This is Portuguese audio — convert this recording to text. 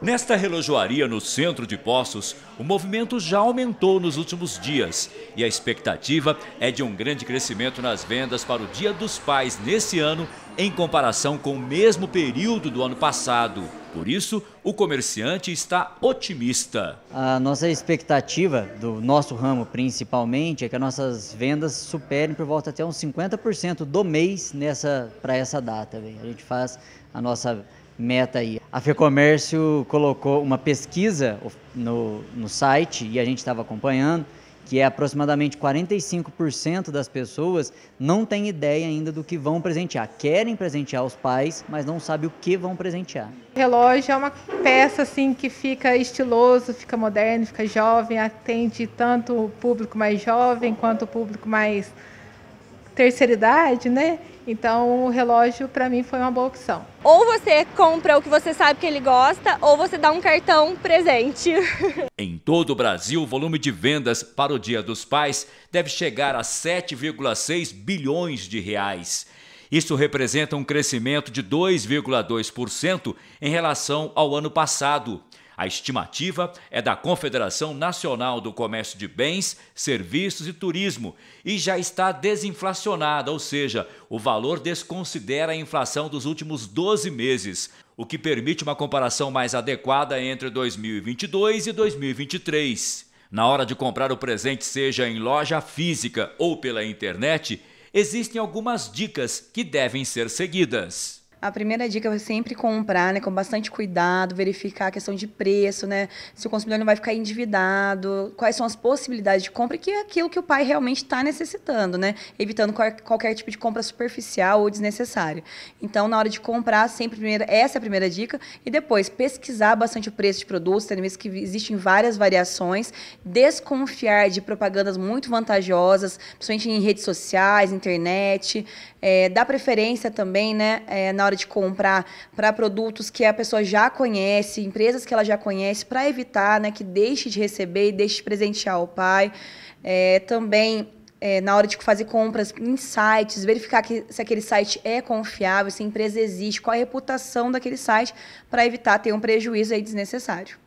Nesta relojoaria no centro de Poços, o movimento já aumentou nos últimos dias e a expectativa é de um grande crescimento nas vendas para o Dia dos Pais nesse ano em comparação com o mesmo período do ano passado. Por isso, o comerciante está otimista. A nossa expectativa do nosso ramo, principalmente, é que as nossas vendas superem por volta até uns 50% do mês nessa para essa data. A gente faz a nossa meta aí a Fecomércio colocou uma pesquisa no, no site e a gente estava acompanhando, que é aproximadamente 45% das pessoas não tem ideia ainda do que vão presentear. Querem presentear os pais, mas não sabe o que vão presentear. Relógio é uma peça assim que fica estiloso, fica moderno, fica jovem, atende tanto o público mais jovem quanto o público mais terceira idade, né? Então, o relógio para mim foi uma boa opção. Ou você compra o que você sabe que ele gosta, ou você dá um cartão presente. em todo o Brasil, o volume de vendas para o Dia dos Pais deve chegar a 7,6 bilhões de reais. Isso representa um crescimento de 2,2% em relação ao ano passado. A estimativa é da Confederação Nacional do Comércio de Bens, Serviços e Turismo e já está desinflacionada, ou seja, o valor desconsidera a inflação dos últimos 12 meses, o que permite uma comparação mais adequada entre 2022 e 2023. Na hora de comprar o presente, seja em loja física ou pela internet, existem algumas dicas que devem ser seguidas. A primeira dica é sempre comprar, né, com bastante cuidado, verificar a questão de preço, né, se o consumidor não vai ficar endividado, quais são as possibilidades de compra, que é aquilo que o pai realmente está necessitando, né, evitando qualquer tipo de compra superficial ou desnecessária. Então, na hora de comprar, sempre primeiro, essa é a primeira dica, e depois pesquisar bastante o preço de produtos, tendo visto que existem várias variações, desconfiar de propagandas muito vantajosas, principalmente em redes sociais, internet, é, dar preferência também, né, é, na hora de comprar para produtos que a pessoa já conhece, empresas que ela já conhece, para evitar né, que deixe de receber e deixe de presentear o pai. É, também é, na hora de fazer compras em sites, verificar que, se aquele site é confiável, se a empresa existe, qual a reputação daquele site, para evitar ter um prejuízo aí desnecessário.